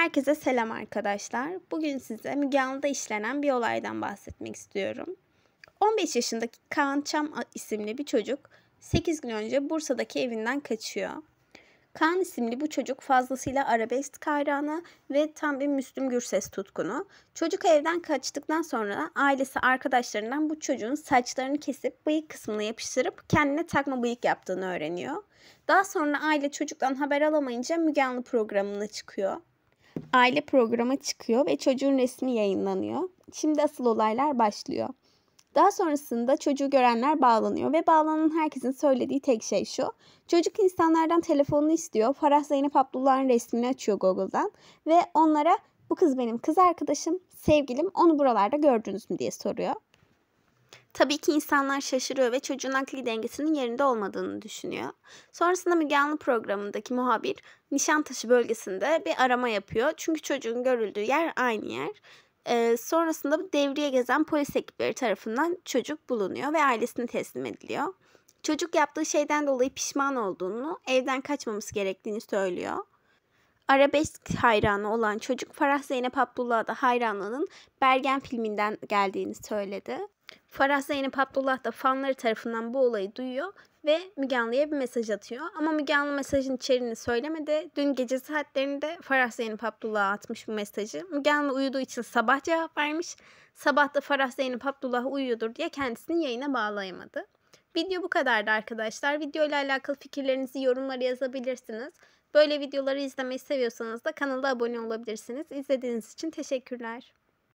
Herkese selam arkadaşlar. Bugün size Müge Anlı'da işlenen bir olaydan bahsetmek istiyorum. 15 yaşındaki Kaan Çam isimli bir çocuk 8 gün önce Bursa'daki evinden kaçıyor. Kaan isimli bu çocuk fazlasıyla arabesk hayranı ve tam bir Müslüm Gürses tutkunu. Çocuk evden kaçtıktan sonra ailesi arkadaşlarından bu çocuğun saçlarını kesip bıyık kısmını yapıştırıp kendine takma bıyık yaptığını öğreniyor. Daha sonra aile çocuktan haber alamayınca Müge Anlı programına çıkıyor aile programa çıkıyor ve çocuğun resmi yayınlanıyor. Şimdi asıl olaylar başlıyor. Daha sonrasında çocuğu görenler bağlanıyor ve bağlanan herkesin söylediği tek şey şu. Çocuk insanlardan telefonunu istiyor. Farah Zeynep Abdullah'ın resmini açıyor Google'dan ve onlara bu kız benim kız arkadaşım, sevgilim onu buralarda gördünüz mü diye soruyor. Tabii ki insanlar şaşırıyor ve çocuğun akli dengesinin yerinde olmadığını düşünüyor. Sonrasında Müge Anlı programındaki muhabir Nişantaşı bölgesinde bir arama yapıyor. Çünkü çocuğun görüldüğü yer aynı yer. Ee, sonrasında devriye gezen polis ekipleri tarafından çocuk bulunuyor ve ailesine teslim ediliyor. Çocuk yaptığı şeyden dolayı pişman olduğunu, evden kaçmaması gerektiğini söylüyor arabesk hayranı olan çocuk Farah Zeynep Abdullah'a da hayranlığının Bergen filminden geldiğini söyledi. Farah Zeynep Abdullah da fanları tarafından bu olayı duyuyor ve Müge Anlı'ya bir mesaj atıyor. Ama Müge Anlı mesajın içeriğini söylemedi. Dün gece saatlerinde Farah Zeynep Abdullah'a atmış bu mesajı. Müge Anlı uyuduğu için sabah cevap vermiş. Sabah da Farah Zeynep Abdullah uyuyordur diye kendisini yayına bağlayamadı. Video bu kadardı arkadaşlar. Video ile alakalı fikirlerinizi yorumlara yazabilirsiniz. Böyle videoları izlemeyi seviyorsanız da kanala abone olabilirsiniz. İzlediğiniz için teşekkürler.